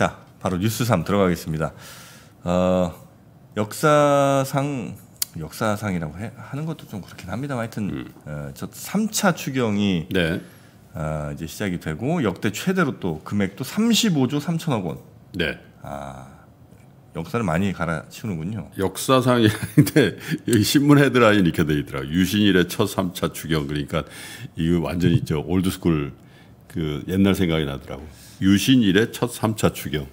자, 바로 뉴스 3 들어가겠습니다. 어, 역사상 역사상이라고 해, 하는 것도 좀 그렇긴 합니다. 하여튼 음. 어, 저 3차 추경이 네. 어, 이제 시작이 되고 역대 최대로 또 금액도 35조 3천억 원. 네. 아, 역사를 많이 갈아치우는군요. 역사상이 데 여기 신문 헤드라인 이렇게 돼 있더라. 유신일의 첫 3차 추경 그러니까 이거 완전히 저 올드스쿨 그 옛날 생각이 나더라고. 유신일의 첫 3차 추경.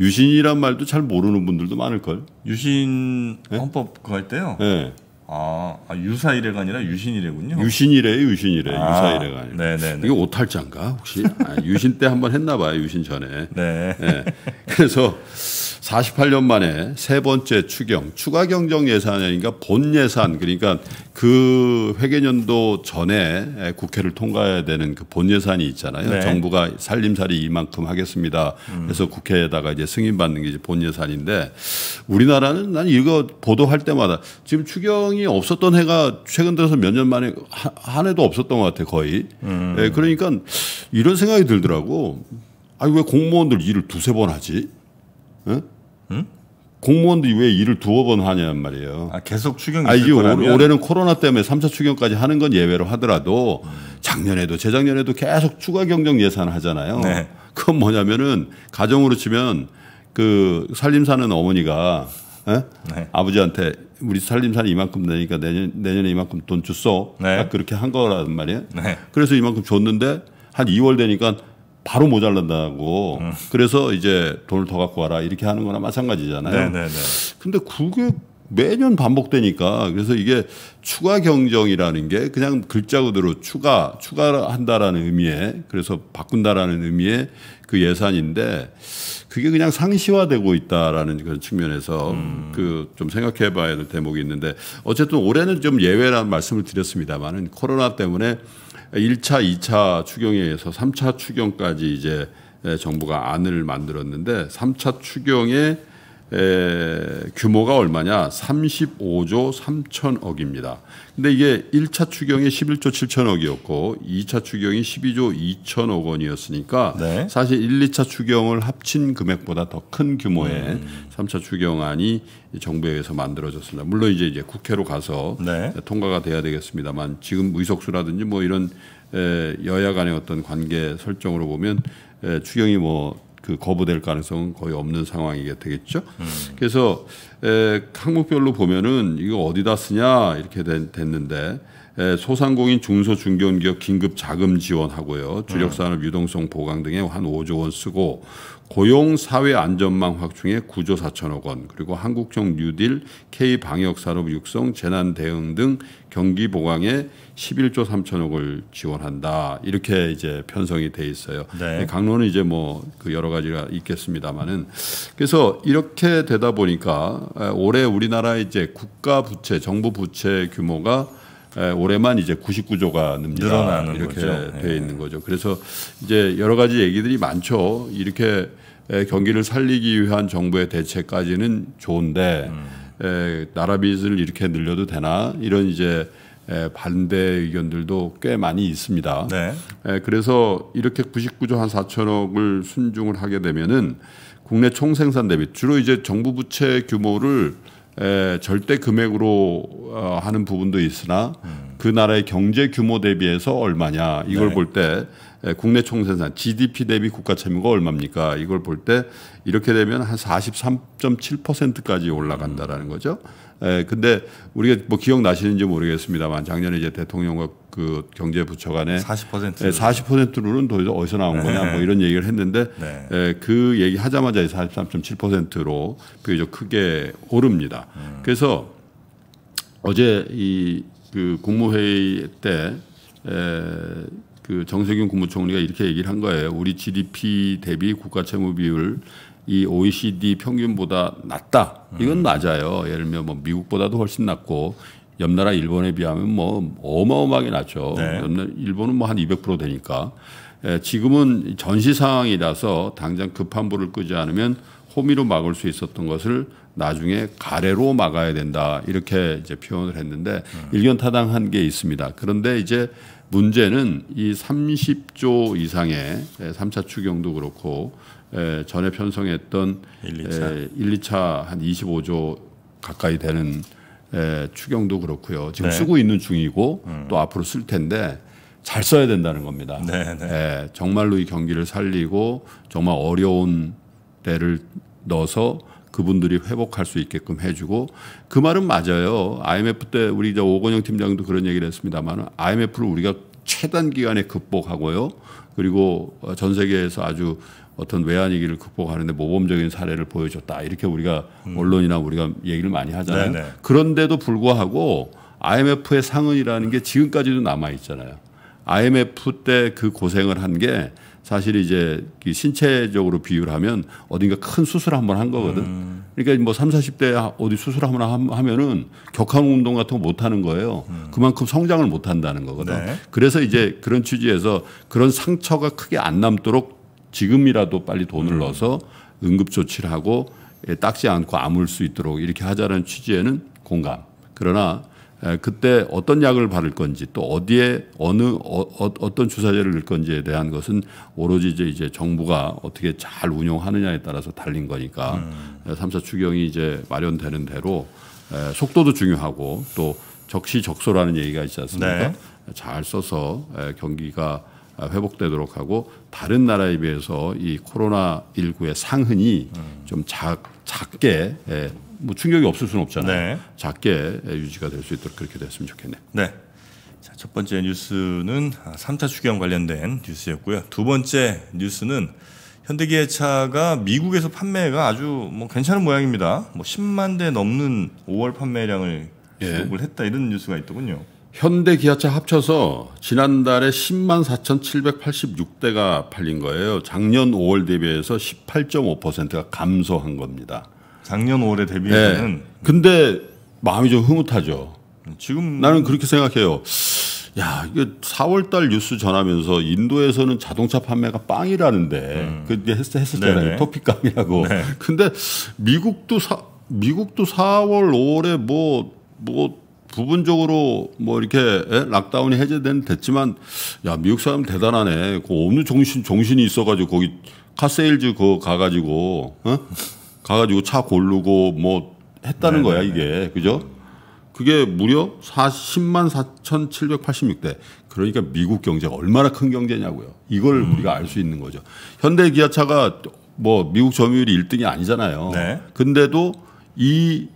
유신이란 말도 잘 모르는 분들도 많을 걸. 유신 예? 헌법 예. 아, 아, 아, 네? 그할 때요. 네. 아, 유사일회가 아니라 유신일회군요. 유신일회, 유신일회, 아, 유사일회가 아니라. 네네. 이게 오탈자인가 혹시? 아, 유신 때 한번 했나 봐요. 유신 전에. 네. 네. 그래서 48년 만에 세 번째 추경, 추가 경정 예산이 아닌가 본 예산, 그러니까 그 회계연도 전에 국회를 통과해야 되는 그 본 예산이 있잖아요. 네. 정부가 살림살이 이만큼 하겠습니다. 음. 그래서 음. 국회에다가 이제 승인받는 게 이제 본 예산인데 우리나라는 난 이거 보도할 때마다 지금 추경이 없었던 해가 최근 들어서 몇 년 만에 한 해도 없었던 것 같아 거의. 음. 예, 그러니까 이런 생각이 들더라고. 아왜 공무원들 일을 두세 번 하지? 응? 공무원들이 왜 일을 두어 번 하냐는 말이에요. 아, 계속 추경 아, 이게 거라면? 올해는 코로나 때문에 3차 추경까지 하는 건 예외로 하더라도 음. 작년에도 재작년에도 계속 추가 경정 예산을 하잖아요. 네. 그건 뭐냐면은 가정으로 치면 그 살림 사는 어머니가 네. 아버지한테 우리 살림 사는 이만큼 내니까 내년 내년에 이만큼 돈 줬어. 네. 딱 그렇게 한 거란 말이에요. 네. 그래서 이만큼 줬는데 한 2월 되니까 바로 모자란다고 음. 그래서 이제 돈을 더 갖고 와라 이렇게 하는 거나 마찬가지잖아요. 네네네. 네, 네. 근데 그게 매년 반복되니까 그래서 이게 추가 경정이라는 게 그냥 글자 그대로 추가 추가한다라는 의미에 그래서 바꾼다라는 의미의 그 예산인데 그게 그냥 상시화되고 있다라는 그런 측면에서 음. 그좀 생각해봐야 될 대목이 있는데 어쨌든 올해는 좀 예외라는 말씀을 드렸습니다만은 코로나 때문에 1차2차 추경에 서3차 추경까지 이제 정부가 안을 만들었는데 3차 추경에 에, 규모가 얼마냐? 35조 3천억입니다. 근데 이게 1차 추경이 11조 7천억이었고 2차 추경이 12조 2천억 원이었으니까 네. 사실 1, 2차 추경을 합친 금액보다 더 큰 규모의 음. 3차 추경안이 정부에 의해서 만들어졌습니다. 물론 이제 이제 국회로 가서 네. 통과가 돼야 되겠습니다만 지금 의석수라든지 뭐 이런 에, 여야 간의 어떤 관계 설정으로 보면 에, 추경이 뭐그 거부될 가능성은 거의 없는 상황이 되겠죠. 음. 그래서 에, 항목별로 보면은 이거 어디다 쓰냐 이렇게 된, 됐는데 소상공인 중소 중견기업 긴급 자금 지원하고요. 주력 산업 유동성 보강 등에 한 5조 원 쓰고 고용 사회 안전망 확충에 9조 4천억 원 그리고 한국형 뉴딜 K 방역 산업 육성 재난 대응 등 경기 보강에 11조 3천억을 지원한다 이렇게 이제 편성이 돼 있어요. 네. 네 강론은 이제 뭐그 여러 가지가 있겠습니다만은 그래서 이렇게 되다 보니까 올해 우리나라 이제 국가 부채 정부 부채 규모가 예, 올해만 이제 99조가 늡니다. 이렇게 거죠. 예. 돼 있는 거죠. 그래서 이제 여러 가지 얘기들이 많죠. 이렇게 예, 경기를 살리기 위한 정부의 대책까지는 좋은데 음. 나라 빚을 이렇게 늘려도 되나 이런 이제 반대 의견들도 꽤 많이 있습니다. 네. 그래서 이렇게 99조 한 4천억을 순중을 하게 되면은 국내 총생산 대비 주로 이제 정부 부채 규모를 에, 절대 금액으로 어, 하는 부분도 있으나 음. 그 나라의 경제 규모 대비해서 얼마냐 이걸 네. 볼때 국내 총생산 GDP 대비 국가 채무가 얼마입니까? 이걸 볼 때 이렇게 되면 한 43.7%까지 올라간다라는 거죠. 예, 근데 우리가 뭐 기억나시는지 모르겠습니다만 작년에 이제 대통령과 그 경제부처 간에 40% 예, 40%는 도대체 어디서 나온 네. 거냐 뭐 네. 이런 얘기를 했는데 네. 예, 그 얘기 하자마자 43.7%로 비교적 크게 오릅니다. 음. 그래서 어제 이 그 국무회의 때 에, 예, 그 정세균 국무총리가 이렇게 얘기를 한 거예요. 우리 GDP 대비 국가 채무 비율 이 OECD 평균보다 낮다. 이건 음. 맞아요. 예를 들면 뭐 미국보다도 훨씬 낮고 옆 나라 일본에 비하면 뭐 어마어마하게 낮죠. 네. 일본은 뭐 한 200% 되니까. 예, 지금은 전시 상황이라서 당장 급한 불을 끄지 않으면 호미로 막을 수 있었던 것을 나중에 가래로 막아야 된다 이렇게 이제 표현을 했는데 음. 일견 타당한 게 있습니다. 그런데 이제 문제는 이 30조 이상의 3차 추경도 그렇고 에, 예, 전에 편성했던 1, 2차, 에, 1, 2차 한 25조 가까이 되는 에, 예, 추경도 그렇고요. 지금 네. 쓰고 있는 중이고 음. 또 앞으로 쓸 텐데 잘 써야 된다는 겁니다. 네, 네. 에, 예, 정말로 이 경기를 살리고 정말 어려운 때를 넣어서 그분들이 회복할 수 있게끔 해주고 그 말은 맞아요. IMF 때 우리 오건영 팀장도 그런 얘기를 했습니다만 IMF를 우리가 최단 기간에 극복하고요. 그리고 어, 전 세계에서 아주 어떤 외환위기를 극복하는데 모범적인 사례를 보여줬다. 이렇게 우리가 음. 언론이나 우리가 얘기를 많이 하잖아요. 네네. 네. 그런데도 불구하고 IMF의 상흔이라는 게 지금까지도 남아 있잖아요. IMF 때 그 고생을 한게 사실 이제 그 신체적으로 비유하면 어딘가 큰 수술 한번 한 거거든. 음. 그러니까 뭐 3, 40대 어디 수술 하나 하면은 격한 운동 같은 거 못 하는 거예요. 음. 그만큼 성장을 못 한다는 거거든. 네. 그래서 이제 그런 취지에서 그런 상처가 크게 안 남도록 지금이라도 빨리 돈을 음. 넣어서 응급 조치를 하고 예, 닦지 않고 아물 수 있도록 이렇게 하자는 취지에는 공감. 그러나 그때 어떤 약을 바를 건지 또 어디에 어느 어, 어, 어떤 주사제를 넣을 건지에 대한 것은 오로지 이제, 이제 정부가 어떻게 잘 운용하느냐에 따라서 달린 거니까 음. 3차 추경이 이제 마련되는 대로 속도도 중요하고 또 적시적소라는 얘기가 있지 않습니까? 네. 잘 써서 경기가 회복되도록 하고 다른 나라에 비해서 이 코로나 19의 상흔이 음. 좀 작, 작게 뭐 충격이 없을 수는 없잖아요. 네. 작게 유지가 될 수 있도록 그렇게 됐으면 좋겠네요. 네. 자, 첫 번째 뉴스는 3차 아, 추경 관련된 뉴스였고요. 두 번째 뉴스는 현대기아차가 미국에서 판매가 아주 뭐 괜찮은 모양입니다. 뭐 10만 대 넘는 5월 판매량을 예. 기록을 예. 했다 이런 뉴스가 있더군요. 현대 기아차 합쳐서 지난달에 10만 4,786대가 팔린 거예요. 작년 5월 대비해서 18.5%가 감소한 겁니다. 작년 5월에 데뷔는. 네. 근데 마음이 좀 흐뭇하죠. 지금 나는 그렇게 생각해요. 야, 이게 4월 달 뉴스 전하면서 인도에서는 자동차 판매가 빵이라는데 음. 그게 했, 했었잖아요. 토픽감이라고. 네. 근데 미국도 사, 미국도 4월 5월에 뭐뭐 뭐 부분적으로 뭐 이렇게 에? 예? 락다운이 해제된 됐지만 야, 미국 사람 대단하네. 그 어느 정신 정신이 있어 가지고 거기 카세일즈 그거 가 가지고 어? 가가지고 차 고르고 뭐 했다는 네네 거야 네, 이게 네. 그죠? 그게 무려 40만 4,786대. 그러니까 미국 경제가 얼마나 큰 경제냐고요. 이걸 음. 우리가 알 수 있는 거죠. 현대 기아차가 뭐 미국 점유율이 1등이 아니잖아요. 네. 근데도 이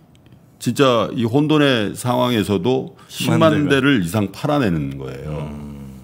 진짜 이 혼돈의 상황에서도 10만 대를 이상 팔아내는 거예요. 음.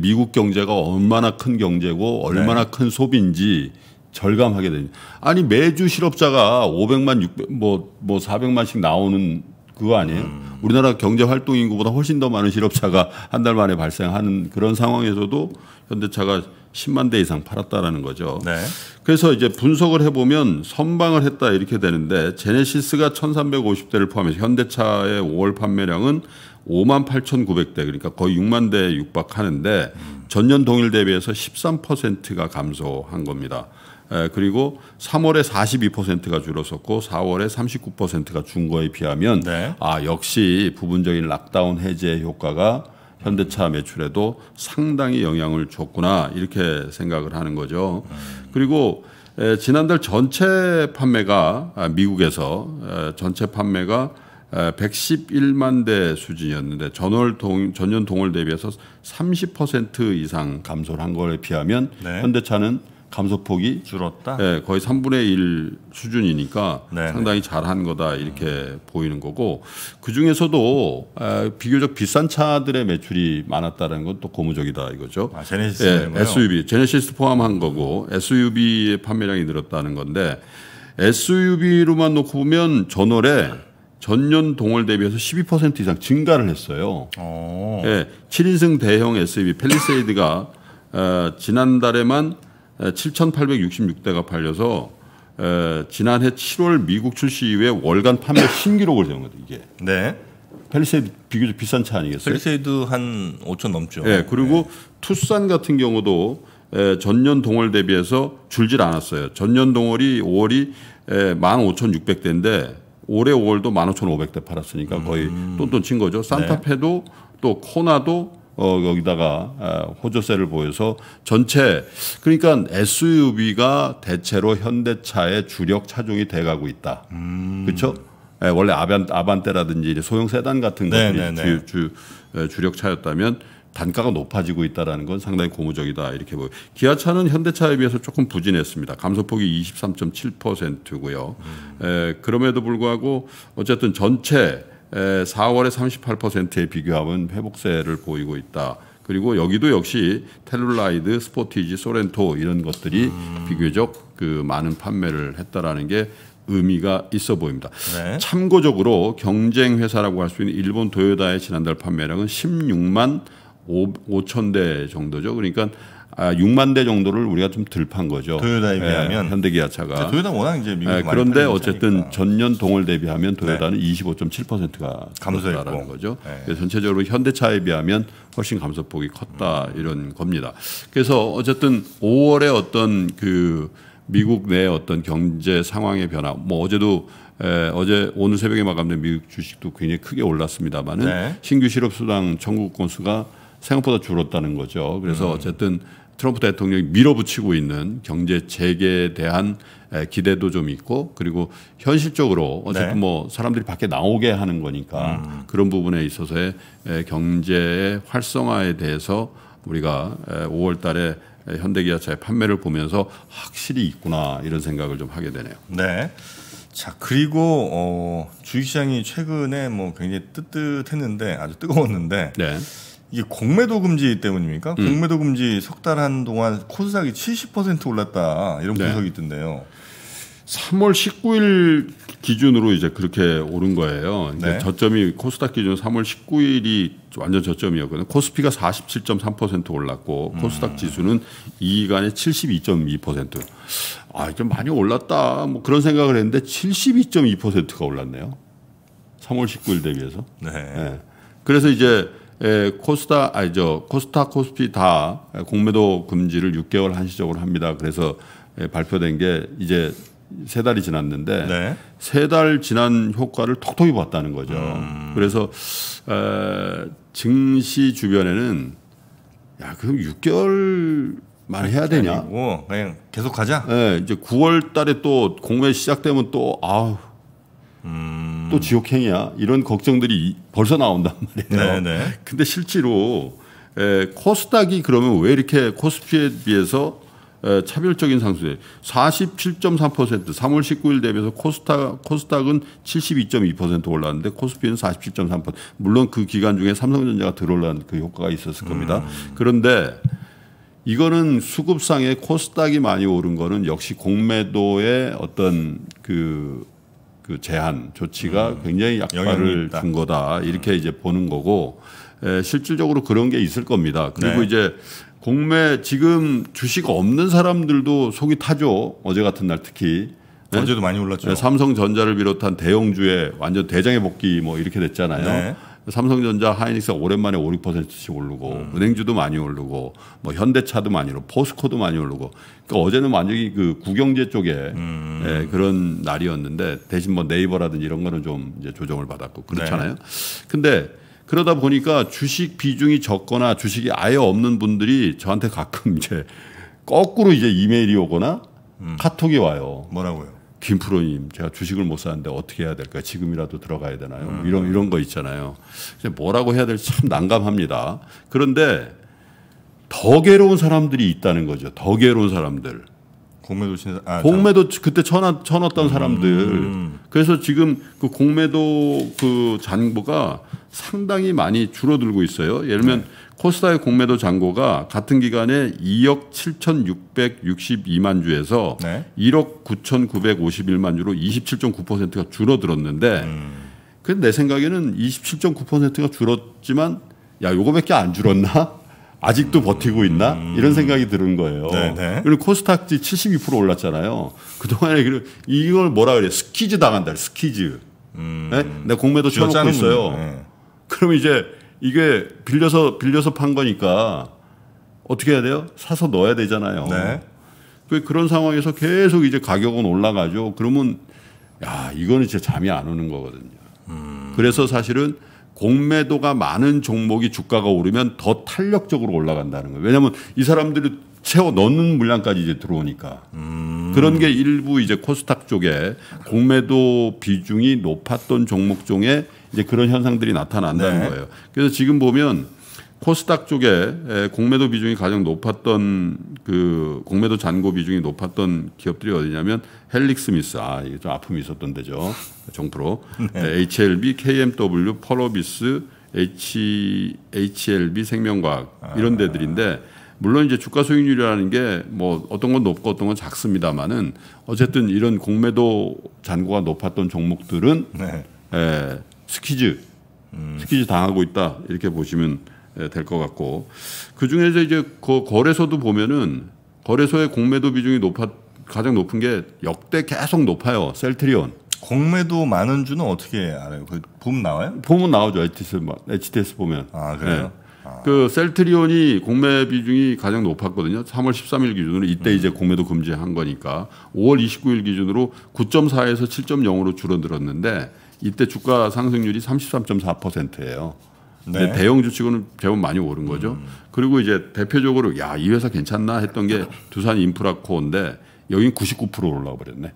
미국 경제가 얼마나 큰 경제고 얼마나 네. 큰 소비인지 절감하게 되니 아니 매주 실업자가 500만 600 뭐뭐 뭐 400만씩 뭐 나오는 그거 아니에요? 음. 우리나라 경제 활동 인구보다 훨씬 더 많은 실업자가 한 달 만에 발생하는 그런 상황에서도 현대차가 10만 대 이상 팔았다라는 거죠. 네. 그래서 이제 분석을 해보면 선방을 했다 이렇게 되는데 제네시스가 1,350대를 포함해서 현대차의 5월 판매량은 5만 8,900대 그러니까 거의 6만 대 육박하는데 음. 전년 동일 대비해서 13%가 감소한 겁니다. 예, 그리고 3월에 42%가 줄었었고 4월에 39%가 준 거에 비하면 네. 아 역시 부분적인 락다운 해제 효과가 현대차 매출에도 상당히 영향을 줬구나 이렇게 생각을 하는 거죠. 그리고 지난달 전체 판매가 아, 미국에서 전체 판매가 111만 대 수준이었는데 전월 동, 전년 동월 대비해서 30% 이상 감소를 한 거에 비하면 네. 현대차는 감소폭이 줄었다. 네, 거의 3분의 1 수준이니까 네네. 상당히 잘한 거다 이렇게 음. 보이는 거고 그 중에서도 비교적 비싼 차들의 매출이 많았다는 건 또 고무적이다 이거죠. 아, 제네시스 네, SUV 제네시스 포함한 거고 SUV의 판매량이 늘었다는 건데 SUV로만 놓고 보면 전월에 전년 동월 대비해서 12% 이상 증가를 했어요. 오. 어. 네, 예, 7인승 대형 SUV 펠리세이드가 어, 지난달에만 7,866대가 팔려서 에, 지난해 7월 미국 출시 이후에 월간 판매 신기록을 세운 거죠 이게. 네. 펠리세이드 비교적 비싼 차 아니겠어요? 펠리세이드 한 5천 넘죠. 네, 그리고 네. 투싼 같은 경우도 에, 전년 동월 대비해서 줄질 않았어요. 전년 동월이 5월이 에, 15,600대인데 올해 5월도 15,500대 팔았으니까 거의 음. 똔똔 친 거죠. 산타페도 네. 또 코나도 어, 여기다가 아, 호조세를 보여서 전체 그러니까 SUV가 대체로 현대차의 주력 차종이 돼가고 있다. 음. 그렇죠? 원래 아반, 아반떼라든지 소형 세단 같은 것들이 네, 네, 네. 주, 주, 예, 주력 차였다면 단가가 높아지고 있다라는 건 상당히 고무적이다 이렇게 보여. 기아차는 현대차에 비해서 조금 부진했습니다. 감소폭이 23.7%고요. 음. 에, 예, 그럼에도 불구하고 어쨌든 전체 4월에 38%의 비교하면 회복세를 보이고 있다. 그리고 여기도 역시 텔룰라이드, 스포티지, 소렌토 이런 것들이 음. 비교적 그 많은 판매를 했다라는 게 의미가 있어 보입니다. 네. 참고적으로 경쟁 회사라고 할 수 있는 일본 도요다의 지난달 판매량은 16만 5, 5천 대 정도죠. 그러니까 아, 6만 대 정도를 우리가 좀들판 거죠. 도요다에 예, 비하면 현대기아차가 도요다 워낙 이제 미국 예, 그런데 어쨌든 차니까. 전년 동월 대비하면 네. 도요다는 네. 25.7%가 감소했다는 거죠. 네. 전체적으로 현대차에 비하면 훨씬 감소폭이 컸다 음. 이런 겁니다. 그래서 어쨌든 5월에 어떤 그 미국 내 어떤 경제 상황의 변화, 뭐 어제도 에, 어제 오늘 새벽에 마감된 미국 주식도 굉장히 크게 올랐습니다만은 네. 신규 실업 수당 청구 건수가 생각보다 줄었다는 거죠. 그래서 음. 어쨌든 트럼프 대통령이 밀어붙이고 있는 경제 재개에 대한 기대도 좀 있고 그리고 현실적으로 어쨌든 네. 뭐 사람들이 밖에 나오게 하는 거니까 음. 그런 부분에 있어서의 경제의 활성화에 대해서 우리가 5월 달에 현대기아차의 판매를 보면서 확실히 있구나 이런 생각을 좀 하게 되네요. 네. 자 그리고 어, 주식시장이 최근에 뭐 굉장히 뜨뜻했는데 아주 뜨거웠는데 네. 이게 공매도 금지 때문입니까? 음. 공매도 금지 석 달 한 동안 코스닥이 70% 올랐다 이런 네. 분석이 있던데요. 3월 19일 기준으로 이제 그렇게 오른 거예요. 네. 저점이 코스닥 기준 3월 19일이 완전 저점이었거든요. 코스피가 47.3% 올랐고 음. 코스닥 지수는 이간에 72.2%. 아, 좀 많이 올랐다. 뭐 그런 생각을 했는데 72.2%가 올랐네요. 3월 19일 대비해서. 네. 네. 그래서 이제 에, 예, 코스타 아니죠 코스타 코스피 다 공매도 금지를 6개월 한시적으로 합니다. 그래서 에, 예, 발표된 게 이제 세 달이 지났는데 네. 세 달 지난 효과를 톡톡히 봤다는 거죠. 음. 그래서 에, 증시 주변에는 야 그럼 6개월 말 해야 되냐? 아니고 그냥 계속 가자. 예, 이제 9월 달에 또 공매 시작되면 또 아우 음. 또 지옥행이야 이런 걱정들이 벌써 나온단 말이에요. 네네. 네. 근데 실제로 에, 코스닥이 그러면 왜 이렇게 코스피에 비해서 에, 차별적인 상승세 47.3% 3월 19일 대비해서 코스닥 코스닥은 72.2% 올랐는데 코스피는 47.3% 물론 그 기간 중에 삼성전자가 들어올라그 효과가 있었을 겁니다. 음. 그런데 이거는 수급상에 코스닥이 많이 오른 거는 역시 공매도의 어떤 그그 제한 조치가 음, 굉장히 약발을 준 거다 이렇게 이제 보는 거고 에, 실질적으로 그런 게 있을 겁니다. 그리고 네. 이제 공매 지금 주식 없는 사람들도 속이 타죠. 어제 같은 날 특히 네? 어제도 많이 올랐죠. 네, 삼성전자를 비롯한 대형주에 완전 대장의 복귀 뭐 이렇게 됐잖아요. 네. 삼성전자, 하이닉스가 오랜만에 5, 6%씩 오르고 음. 은행주도 많이 오르고 뭐 현대차도 많이 오르고 포스코도 많이 오르고 그러니까 어제는 완전히 그 국영제 쪽에 음. 예, 그런 날이었는데 대신 뭐 네이버라든지 이런 거는 좀 이제 조정을 받았고 그렇잖아요. 네. 근데 그러다 보니까 주식 비중이 적거나 주식이 아예 없는 분들이 저한테 가끔 이제 거꾸로 이제 이메일이 오거나 음. 카톡이 와요. 뭐라고요? 김프로님, 제가 주식을 못 사는데 어떻게 해야 될까? 지금이라도 들어가야 되나요? 음. 이런, 이런 거 있잖아요. 뭐라고 해야 될지 참 난감합니다. 그런데 더 괴로운 사람들이 있다는 거죠. 더 괴로운 사람들. 공매도 친 아, 공매도 자. 그때 쳐놨, 쳐놨던 음. 사람들. 그래서 지금 그 공매도 그 잔고가 상당히 많이 줄어들고 있어요. 예를 들면 네. 코스닥의 공매도 잔고가 같은 기간에 2억 7,662만 주에서 네. 1억 9,951만 주로 27.9%가 줄어들었는데 음. 근데 내 생각에는 27.9%가 줄었지만 야 요거밖에 안 줄었나? 아직도 음. 버티고 있나 음. 이런 생각이 드는 거예요. 네, 네. 그리고 코스닥지 72% 올랐잖아요. 그 동안에 이걸 뭐라 그래 요 스키즈 당한다 스키즈. 음. 네? 내가 공매도 쳐놓고 있어요. 네. 그럼 이제 이게 빌려서 빌려서 판 거니까 어떻게 해야 돼요? 사서 넣어야 되잖아요. 네. 그, 그런 상황에서 계속 이제 가격은 올라가죠. 그러면 야 이거는 진짜 잠이 안 오는 거거든요. 음. 그래서 사실은 공매도가 많은 종목이 주가가 오르면 더 탄력적으로 올라간다는 거예요. 왜냐하면 이 사람들이 채워 넣는 물량까지 이제 들어오니까 음. 그런 게 일부 이제 코스닥 쪽에 공매도 비중이 높았던 종목 중에 이제 그런 현상들이 나타난다는 네. 거예요. 그래서 지금 보면 코스닥 쪽에 공매도 비중이 가장 높았던 그 공매도 잔고 비중이 높았던 기업들이 어디냐면 헬릭스미스 아 이게 좀 아픔이 있었던 데죠 정프로 네. HLB, KMW, 펄로비스 H HLB 생명과학 이런 아. 데들인데 물론 이제 주가 수익률이라는 게 뭐 어떤 건 높고 어떤 건 작습니다만은 어쨌든 이런 공매도 잔고가 높았던 종목들은 네. 에, 스키즈 음. 스키즈 당하고 있다 이렇게 보시면 예, 될것 같고 그 중에서 이제 그 거래소도 보면은 거래소의 공매도 비중이 높아 가장 높은 게 역대 계속 높아요 셀트리온. 공매도 많은 주는 어떻게 알아요? 그 보면 나와요? 보면 나오죠 HTS HTS 보면. 아 네. 그래요? 네. 그 셀트리온이 공매 비중이 가장 높았거든요. 3월 13일 기준으로 이때 음. 이제 공매도 금지한 거니까 5월 29일 기준으로 9.4에서 7.0으로 줄어들었는데 이때 주가 상승률이 33.4%예요. 네. 대형 주식은 제법 많이 오른 거죠. 음. 그리고 이제 대표적으로 야이 회사 괜찮나 했던 게 두산 인프라코어인데 여긴 99% 올라가 버렸네.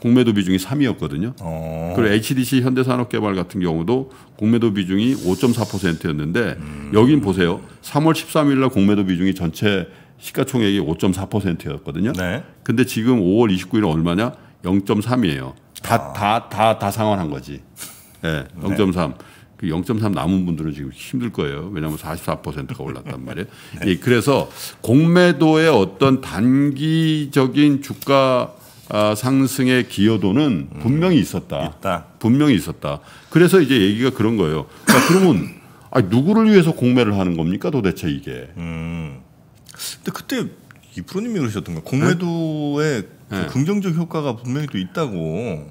공매도 비중이 3이었거든요. 어. 그리고 HDC 현대산업개발 같은 경우도 공매도 비중이 5.4%였는데 음. 여긴 보세요. 3월 13일 날 공매도 비중이 전체 시가총액이 5.4%였거든요. 네. 근데 지금 5월 29일 얼마냐? 0.3이에요. 다다 다다 아. 다, 상환한 거지. 예. 네, 0.3. 그 0.3 남은 분들은 지금 힘들 거예요. 왜냐하면 44%가 올랐단 말이에요. 네. 예, 그래서 공매도의 어떤 단기적인 주가 아, 상승의 기여도는 음, 분명히 있었다. 있다. 분명히 있었다. 그래서 이제 얘기가 그런 거예요. 그 그러면 아, 누구를 위해서 공매를 하는 겁니까 도대체 이게? 음. 근데 그때 이 프로님이 그러셨던 거 공매도의 네? 그 네. 긍정적 효과가 분명히 또 있다고.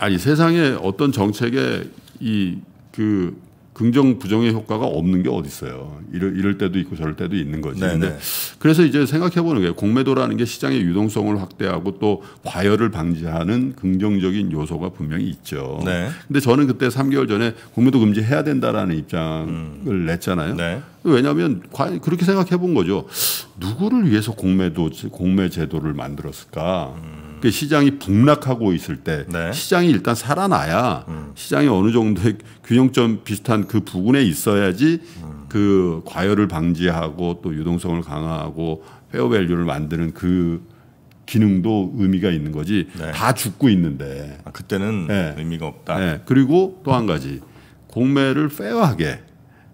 아니 세상에 어떤 정책에 이그 긍정 부정의 효과가 없는 게 어디 있어요. 이럴, 이럴 때도 있고 저럴 때도 있는 거지. 네, 근데 네. 그래서 이제 생각해 보는 게 공매도라는 게 시장의 유동성을 확대하고 또 과열을 방지하는 긍정적인 요소가 분명히 있죠. 네. 근데 저는 그때 3개월 전에 공매도 금지해야 된다라는 입장을 음. 냈잖아요. 네. 왜냐하면 과연 그렇게 생각해 본 거죠. 누구를 위해서 공매도 공매 제도를 만들었을까? 음. 그게 시장이 북락하고 있을 때 네. 시장이 일단 살아나야 음. 시장이 어느 정도의 균형점 비슷한 그 부분에 있어야지 음. 그 과열을 방지하고 또 유동성을 강화하고 페어밸류를 만드는 그 기능도 의미가 있는 거지 네. 다 죽고 있는데 아, 그때는 네. 의미가 없다. 네. 그리고 또 한 가지 공매를 페어하게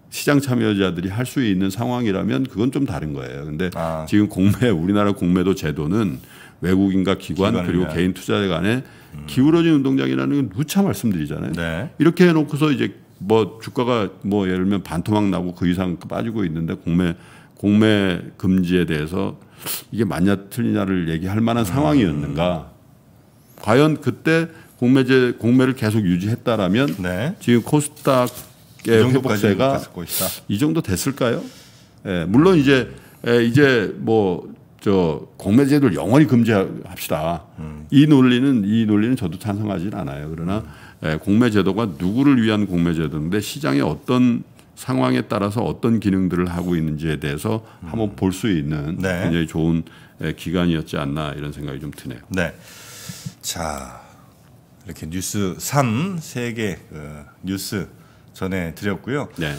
시장 참여자들이 할 수 있는 상황이라면 그건 좀 다른 거예요. 근데 아. 지금 공매 우리나라 공매도 제도는 외국인과 기관, 그리고 개인 투자자 간에 음. 기울어진 운동장이라는 건 누차 말씀드리잖아요. 네. 이렇게 해놓고서 이제 뭐 주가가 뭐 예를 들면 반토막 나고 그 이상 빠지고 있는데 공매 공매 금지에 대해서 이게 맞냐 틀리냐를 얘기할 만한 음. 상황이었는가? 음. 과연 그때 공매제 공매를 계속 유지했다라면 네. 지금 코스닥의 그 회복세가 이 정도 됐을까요? 예, 물론 이제 예, 이제 뭐저 공매제도를 영원히 금지합시다. 음. 이 논리는 이 논리는 저도 찬성하지는 않아요. 그러나 음. 공매제도가 누구를 위한 공매제도인데 시장의 어떤 상황에 따라서 어떤 기능들을 하고 있는지에 대해서 음. 한번 볼 수 있는 네. 굉장히 좋은 예, 기간이었지 않나 이런 생각이 좀 드네요. 네. 자 이렇게 뉴스 3 세개 그 어, 뉴스 전해 드렸고요. 네.